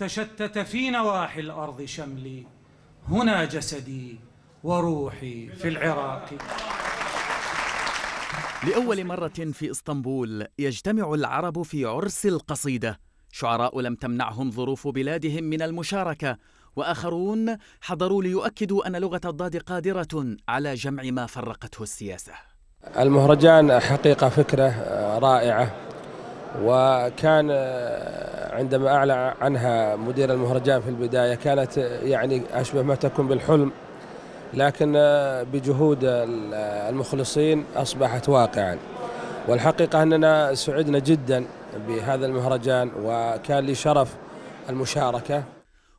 تشتت في نواحي الأرض شملي هنا جسدي وروحي في العراق لأول مرة في إسطنبول يجتمع العرب في عرس القصيدة شعراء لم تمنعهم ظروف بلادهم من المشاركة وآخرون حضروا ليؤكدوا أن لغة الضاد قادرة على جمع ما فرقته السياسة المهرجان حقيقة فكرة رائعة وكان آه، عندما أعلى عنها مدير المهرجان في البداية كانت آه، يعني أشبه ما تكون بالحلم لكن آه، بجهود المخلصين أصبحت واقعا والحقيقة أننا سعدنا جدا بهذا المهرجان وكان لي شرف المشاركة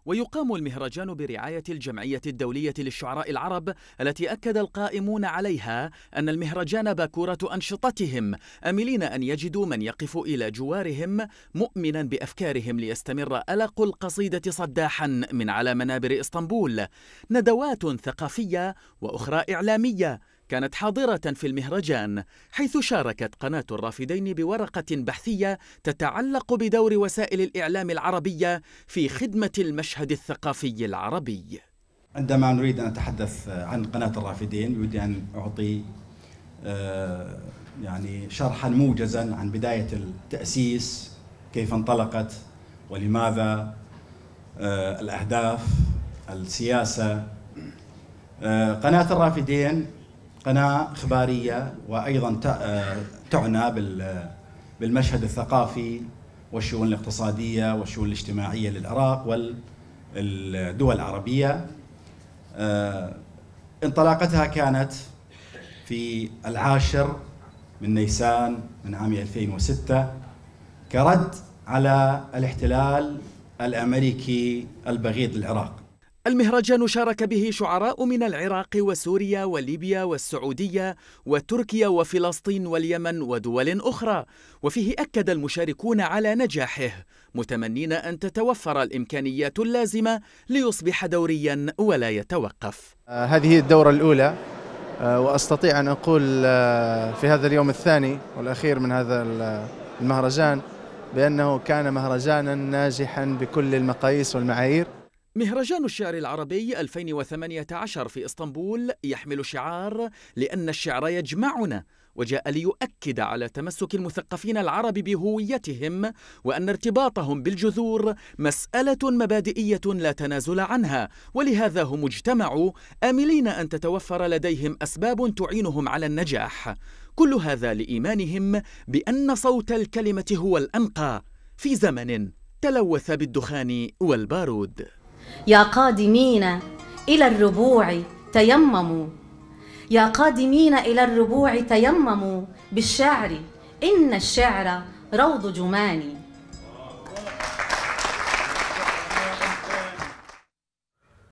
ويقام المهرجان برعاية الجمعية الدولية للشعراء العرب التي أكد القائمون عليها أن المهرجان باكورة أنشطتهم أملين أن يجدوا من يقف إلى جوارهم مؤمنا بأفكارهم ليستمر ألق القصيدة صداحا من على منابر إسطنبول ندوات ثقافية وأخرى إعلامية كانت حاضرة في المهرجان حيث شاركت قناة الرافدين بورقة بحثية تتعلق بدور وسائل الإعلام العربية في خدمة المشهد الثقافي العربي عندما نريد أن نتحدث عن قناة الرافدين يريد أن أعطي آه، يعني شرحا موجزا عن بداية التأسيس كيف انطلقت ولماذا آه، الأهداف السياسة آه، قناة الرافدين قناة إخبارية وأيضا آه، تعنى بالمشهد الثقافي والشؤون الاقتصادية والشؤون الاجتماعية للعراق والدول العربية آه، انطلاقتها كانت في العاشر من نيسان من عام 2006 كرد على الاحتلال الامريكي البغيض للعراق المهرجان شارك به شعراء من العراق وسوريا وليبيا والسعودية وتركيا وفلسطين واليمن ودول أخرى وفيه أكد المشاركون على نجاحه متمنين أن تتوفر الإمكانيات اللازمة ليصبح دوريا ولا يتوقف آه، هذه الدورة الأولى آه، وأستطيع أن أقول آه، في هذا اليوم الثاني والأخير من هذا المهرجان بأنه كان مهرجانا ناجحا بكل المقاييس والمعايير مهرجان الشعر العربي 2018 في اسطنبول يحمل شعار لأن الشعر يجمعنا وجاء ليؤكد على تمسك المثقفين العرب بهويتهم وأن ارتباطهم بالجذور مسألة مبادئية لا تنازل عنها ولهذا هم اجتمعوا آملين أن تتوفر لديهم أسباب تعينهم على النجاح كل هذا لإيمانهم بأن صوت الكلمة هو الأنقى في زمن تلوث بالدخان والبارود يا قادمين إلى الربوع تيمموا يا قادمين إلى الربوع تيمموا بالشعر إن الشعر روض جماني